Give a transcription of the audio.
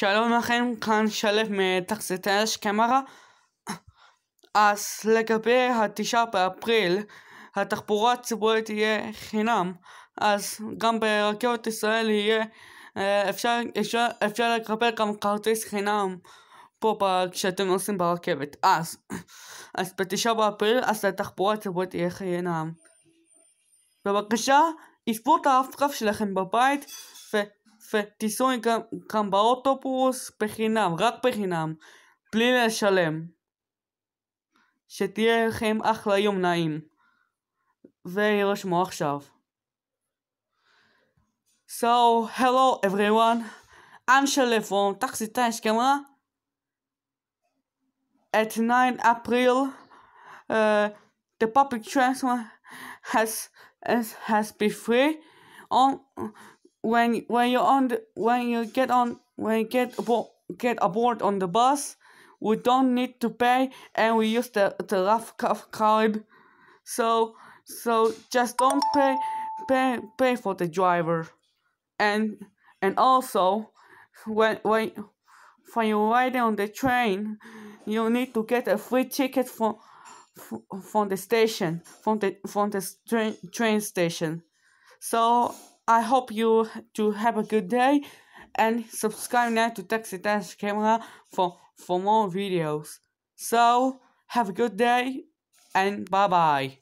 שלום לכם, כאן שלף מתחזיתי אש קמרה. אז לגבי התשעה באפריל, התחבורה הציבורית תהיה חינם, אז גם ברכבת ישראל יהיה אה, אפשר, אפשר, אפשר לקבל גם כרטיס חינם פה כשאתם נוסעים ברכבת. אז, אז בתשעה באפריל, אז התחבורה הציבורית תהיה חינם. בבקשה, עזבו את הרב-קו שלכם בבית ו... ותיסעו איתם באוטובוס בחינם, רק בחינם, בלי לשלם. שתהיה לכם אחלה יום נעים. ויירשמו עכשיו. So, hello everyone, I'm Shelley from Taxi Times Camera. At 9 April, uh, the public transport has, has, has been free on when when you're on the, when you get on when you get abo- get aboard on the bus we don't need to pay and we use the the rough card so so just don't pay pay pay for the driver and and also when when when you're riding on the train you need to get a free ticket from from the station from the from the train train station so I hope you to have a good day and subscribe now to Taxi Dance Camera for, for more videos. So, have a good day and bye bye.